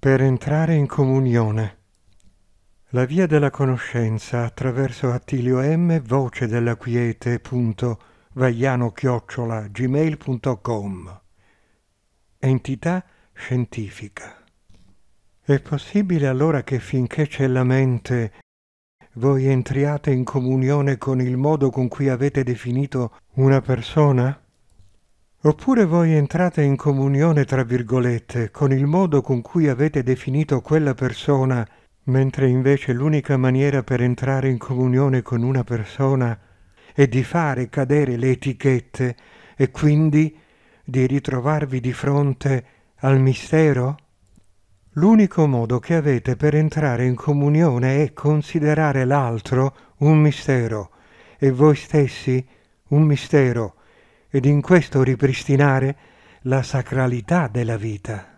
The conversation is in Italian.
per entrare in comunione. La via della conoscenza attraverso Attilio M, voce della quiete.vaiano-gmail.com Entità scientifica. È possibile allora che finché c'è la mente voi entriate in comunione con il modo con cui avete definito una persona? Oppure voi entrate in comunione, tra virgolette, con il modo con cui avete definito quella persona, mentre invece l'unica maniera per entrare in comunione con una persona è di fare cadere le etichette e quindi di ritrovarvi di fronte al mistero? L'unico modo che avete per entrare in comunione è considerare l'altro un mistero e voi stessi un mistero ed in questo ripristinare la sacralità della vita.